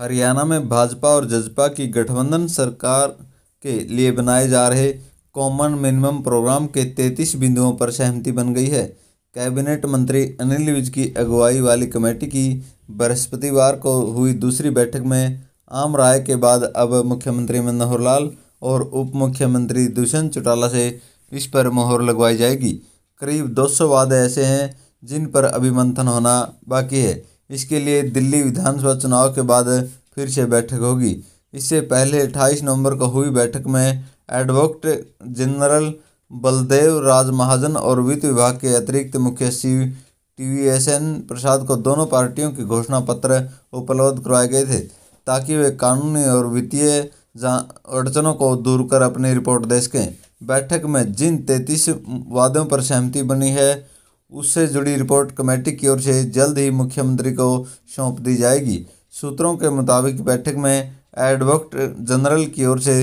हरियाणा में भाजपा और जजपा की गठबंधन सरकार के लिए बनाए जा रहे कॉमन मिनिमम प्रोग्राम के तैंतीस बिंदुओं पर सहमति बन गई है कैबिनेट मंत्री अनिल विज की अगुवाई वाली कमेटी की बृहस्पतिवार को हुई दूसरी बैठक में आम राय के बाद अब मुख्यमंत्री मनोहर लाल और उप मुख्यमंत्री दुष्यंत चौटाला से इस पर मोहर लगवाई जाएगी करीब 200 वादे ऐसे हैं जिन पर अभी मंथन होना बाकी है इसके लिए दिल्ली विधानसभा चुनाव के बाद फिर से बैठक होगी इससे पहले अट्ठाईस नवंबर को हुई बैठक में एडवोकेट जनरल बलदेव राज महाजन और वित्त विभाग के अतिरिक्त मुख्य सचिव T V S N Prasad को दोनों पार्टियों के घोषणा पत्र उपलब्ध करवाए गए थे ताकि वे कानूनी और वित्तीय अड़चनों को दूर कर अपनी रिपोर्ट दे सकें बैठक में जिन तैंतीस वादों पर सहमति बनी है उससे जुड़ी रिपोर्ट कमेटी की ओर से जल्द ही मुख्यमंत्री को सौंप दी जाएगी सूत्रों के मुताबिक बैठक में एडवोकेट जनरल की ओर से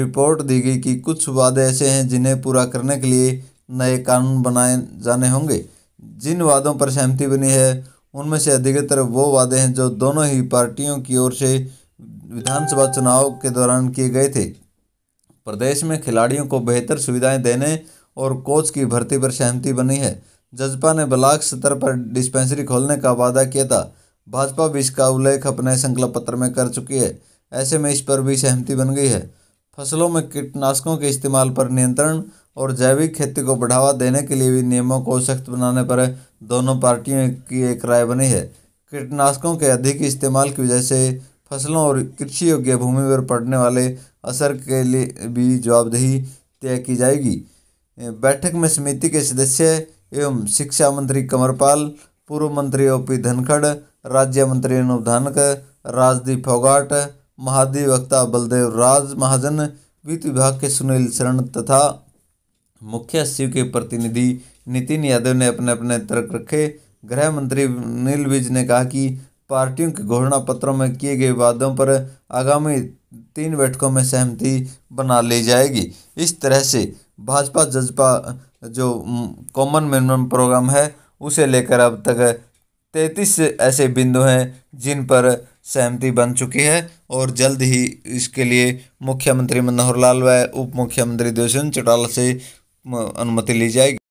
रिपोर्ट दी गई कि कुछ वादे ऐसे हैं जिन्हें पूरा करने के लिए नए कानून बनाए जाने होंगे जिन वादों पर सहमति बनी है उनमें से अधिकतर वो वादे हैं जो दोनों ही पार्टियों की ओर से विधानसभा चुनाव के दौरान किए गए थे प्रदेश में खिलाड़ियों को बेहतर सुविधाएं देने और कोच की भर्ती पर सहमति बनी है जजपा ने ब्लाक स्तर पर डिस्पेंसरी खोलने का वादा किया था भाजपा भी इसका उल्लेख अपने संकल्प पत्र में कर चुकी है ऐसे में इस पर भी सहमति बन गई है फसलों में कीटनाशकों के इस्तेमाल पर नियंत्रण और जैविक खेती को बढ़ावा देने के लिए भी नियमों को सख्त बनाने पर दोनों पार्टियों की एक राय बनी है कीटनाशकों के अधिक इस्तेमाल की वजह से फसलों और कृषि योग्य भूमि पर पड़ने वाले असर के लिए भी जवाबदेही तय की जाएगी बैठक में समिति के सदस्य एवं शिक्षा मंत्री कंवरपाल पूर्व मंत्री ओ पी धनखड़ राज्य मंत्री अनूप धानक राजदीप फोगाट महाधिवक्ता बलदेव राज महाजन वित्त विभाग के सुनील शरण तथा मुख्य सचिव के प्रतिनिधि नितिन यादव ने अपने अपने तर्क रखे गृह मंत्री अनिल विज ने कहा कि पार्टियों के घोषणा पत्रों में किए गए वादों पर आगामी तीन बैठकों में सहमति बना ली जाएगी इस तरह से भाजपा जजपा जो कॉमन मिनिमम प्रोग्राम है उसे लेकर अब तक तैंतीस ऐसे बिंदु हैं जिन पर सहमति बन चुकी है और जल्द ही इसके लिए मुख्यमंत्री मनोहर लाल व उप मुख्यमंत्री दुष्यंत चौटाला से अनुमति ली जाएगी